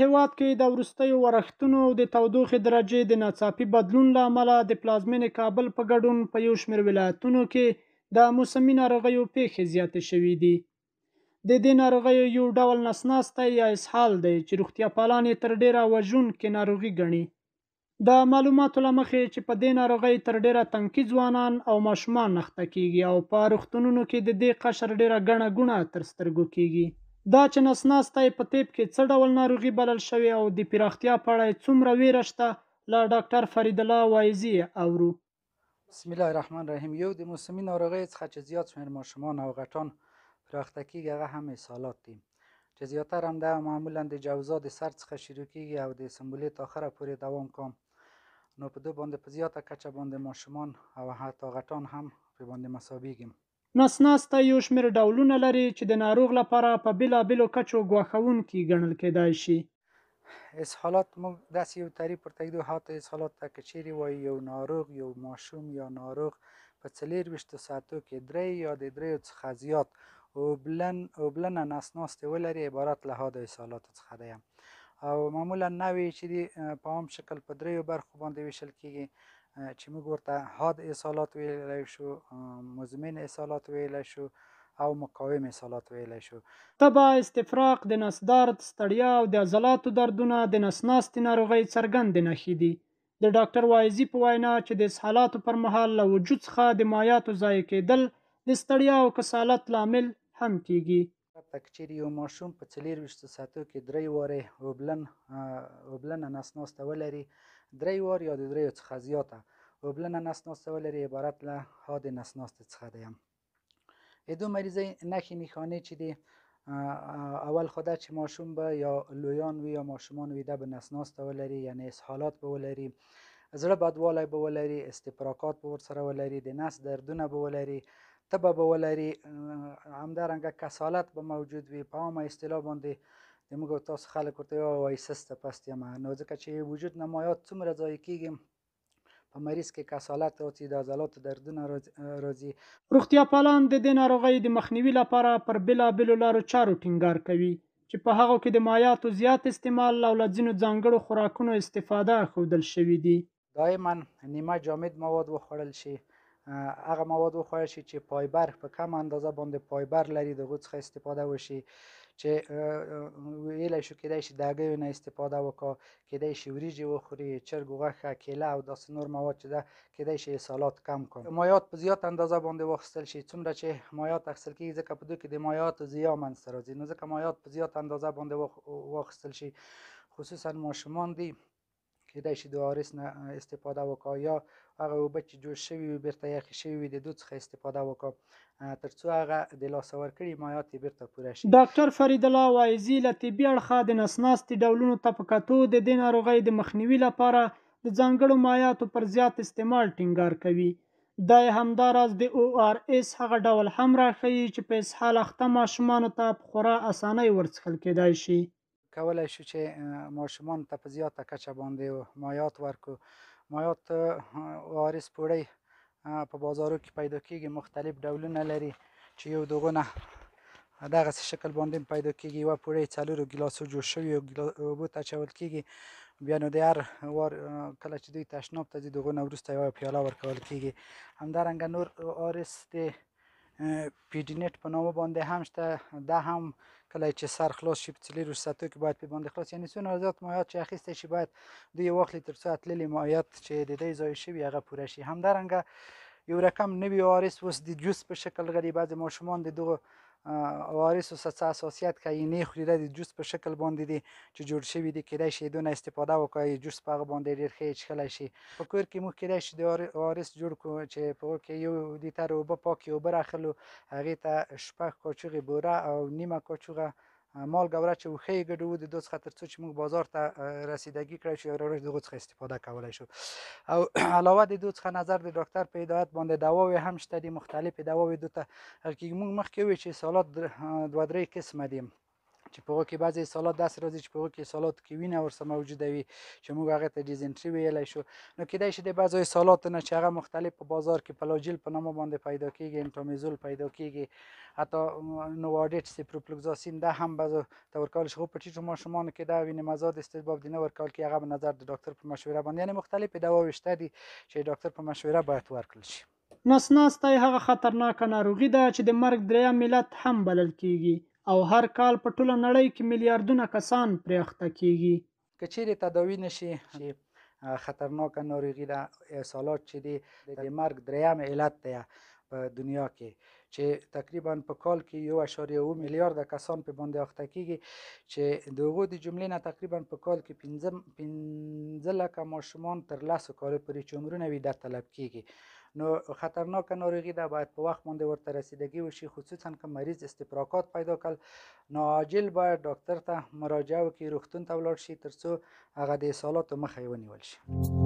هیواد کې د وروستیو ورښتونو د تودوخې درجې د ناڅاپي بدلون له امله د پلازمینې کابل په ګډون په یو شمېر ولایتونو کې د موسمي ناروغیو پیښې زیاتې شوي دي د دې ناروغیو یو ډول نسناستی یا اسهال دی چې روغتیا پالان یې تر ډیره وژونکې ناروغي ګڼي د معلوماتو له مخې چې په دې ناروغۍ تر ډیره تنکي ځوانان او ماشومان نښته کیږي او په روغتونونو کې د دې قشر ډیره ګڼه ګوڼه تر سترګو کیږي دا چې نس ناستی په طب کې څه ډول ناروغي بلل شوې او د پراختیا په اړه څومره ویره شته له ډاکټر فرید الله وایزي اورو بسم الله الرحمن الرحیم یو د موسمي ناروغیو څخه چې زیات شمېر ماشومان او غټان پراخته کیږي هغه هم اسهالات دي چې زیاتر هم دا معمولا د جوزا د سر څخه شروع کیږي او د سمبولې آخره پورې دوام کوم نو په دو باندې په زیاته کچه باندې ماشومان او حتی غټان هم په باندې مصابیږي نس ناسته یو شمېر ډولونه لري چې د ناروغ لپاره په بېلابېلو کچو ګواښونکي ګڼل کېدای شي اسهالات موږ داسې یو تعریف ورته ږدو حتی اسهالات ته که چیرې وایي یو ناروغ یو ماشوم یا ناروغ په څلېرویشتو ساعتو کې درې یا د دریو څخه زیات اوبلن اوبلنه نس ناستې ولري عبارت له هغو اسهالاتو څخه دی او معمولا نوې چې په عام شکل په دریو برخو باندې ویشل کېږي چې موږ ورته حاد اصالات ویلی شو مزمن اصالات ویلی شو او مقاوم اصالات ویلی شو تبا استفراق د نس درد ستړیا او د عضلاتو دردونه د نسناستې ناروغۍ څرګندې نښې دي د ډاکټر وایزي په وینا چې د اسهالاتو پر مهال له وجود څخه د مایاتو ضایع کېدل د ستړیا او کسالت لامل هم کیږي تکچیر یو ماشوم په څلېرویشتو ساعتو کې درې وارې اوبلن اوبلنه نسناسته ولري درې وار یا د دریو څخه زیاته اوبلنه نسناسته ولري عبارت له ها د نسناست څخه دی ادو مریضه نخی میخانه چی دی اول خوده چې ماشوم به یا لویان وی یا ماشومان ویده به نسناسته ولري یعنی اسحالات به ولري زړه بدوالی به ولري استپراکات به ورسره ولري د نس دردونه به ولري تبه به ولري همدارنګه کسالت به موجود وي په عامه اصطلاح باندې د موږ او تاسو خلک ورته یو وایي سسته پسته ما نو ځکه چې وجود نمایات څومره ځای کېږي په مریض کې کسالت راځي د عضلاتو دردونه راځي روغتیا پالان د دې ناروغۍ د مخنیوي لپاره پر بېلابېلو لارو چارو ټینګار کوي چې په هغو کې د مایاتو زیات استعمال او له ځینو ځانګړو خوراکونو استفاده ښودل شوي دي دایما نیمه جامد مواد وخوړل شي هغه مواد وخوړل شي چې فایبر په کم اندازه باندې فایبر لري دغه څخه استفاده وشي چې ویلی شو کیدای شي د هګیو نه استفاده وکړه کیدای شي وریجې وخوري چرګ غوښه کیله او داسې نور مواد چې ده کیدای شي سالات کم کړم مایات په زیات اندازه باندې واخیستل شي څومره چې مایات اخیستل کیږي ځکه په دوی کې د مایات زیا منځته راځي نو ځکه مایات په زیات اندازه باندې واخیستل شي خصوصا ماشومان دي کیدای شي د وارث نه استفاده وکړه یا هغه اوبه چې جوش شوي وي بیرته یخې شوي وي د دود څخه استفاده وکړه تر څو هغه د لاسه ورکړي مایات یې بیرته پوره شي ډاکټر فرید الله وایزي له طبي اړخه د نسناستي ډولونو ته په کتو د دې ناروغۍ د مخنیوي لپاره د ځانګړو مایاتو پر زیات استعمال ټینګار کوي دا همداراز د او ار اس هغه ډول هم راخی چې په اسهال اخته ماشومان ته په خورا اسانۍ ورڅخل کېدای شي کولای شو چې ماشومان ته په زیاته کچه باندې مایات ورکو مایات وارث پوړی په بازارو کې پیدا کیږي مختلف ډولونه لري چې یو دغونه دغه شکل باندې پیدا کیږي یو پوړی څلورو ګلاسو جوړ شوی اوبو ته اچول کیږي بیا نو د هر وار کله چې دوی تشناب ته ځي دغونه وروسته یوه پیاله ورکول کیږي همدارنګه نور وارث د پی نت په نامه باندې هم شته دا هم کله چې سر خلاص شي په څلور ساعتو کې باید په باندې خلاص یعنی څونه زیات مایات چې اخیسته شي باید دوی واخلي تر څو اتللي مایات چې د دې ځای شي هغه پوره شي همدارنګه یو رقم نوی وارث وس د جوس په شکل غری بعض ماشومان د دوه وارثو څه اساسیت کوي نه خریده د جوس په شکل باندې دي چې جوړ شوی دي کېدای شي دونه استفاده وکړي جوس په باندې ډیر ښه چخل شي په کور کې مو کېدای شي د وارث جوړ کو چې په کې یو د تر وب پاک یو برخلو هغه ته شپه کوچغي بوره او نیمه کوچغه مالګه ورچ وخی ګډو د دوس خطر څو چې موږ بازار ته رسیدګي کړی شو ورور دغه څخه استفاده کولای شو او علاوه د دوس څخه نظر د ډاکټر په هدایت باندې دواوی هم شته دي مختلفې دواوی دوته حقیقي موږ مخکې وی چې سالات دوه درې قسمه دي چې په کې بعضی سالات داس راځي چې په کې سالات کې وینه ورسره موجوده وي چې موږ هغه ته ډیزنټری ویلی شو نو کیدای شي د بعضی سالات نه چې هغه مختلف په بازار کې پلاجیل په نامه باندې پیدا کیږي انټامیزول پیدا کیږي حتی نوواډیټ سیپروپلوکزاسین دا هم بعضو ته ورکول شي خو په ټیټو ماشومانو کې دا وینې مزاد استباب دینه ورکول کې هغه به نظر د ډاکټر په مشوره باندې یعنی مختلف دواوې شته دي چې ډاکټر په مشوره باید ورکړل شي نس ناستی هغه خطرناکه ناروغي ده چې د مرګ دریم علت هم بلل کیږي او هر کال په ټوله نړۍ کې میلیارډونه کسان پرې اخته کیږي که چیرې تداوی نشي خطرناک ناروغي ده احصالات چې دی د مرګ دریم علت دی په دنیا کې چې تقریبا په کال کې 1.2 میلیارډ کسان په باندې اخته کیږي چې د هغو د جملې نه تقریبا په کال کې 15 15 لکه ماشومان تر لاسو کال پورې چې عمرونه وي د طلب کیږي نو خطرناک ناروغي ده باید په وخت باندې ورته رسیدګي وشي خصوصا که مریض استفراقات پیدا کړ نو عاجل باید ډاکټر ته مراجعه وکړي روغتون ته ولاړ شي ترڅو هغه د اصالاتو مخه ونیول شي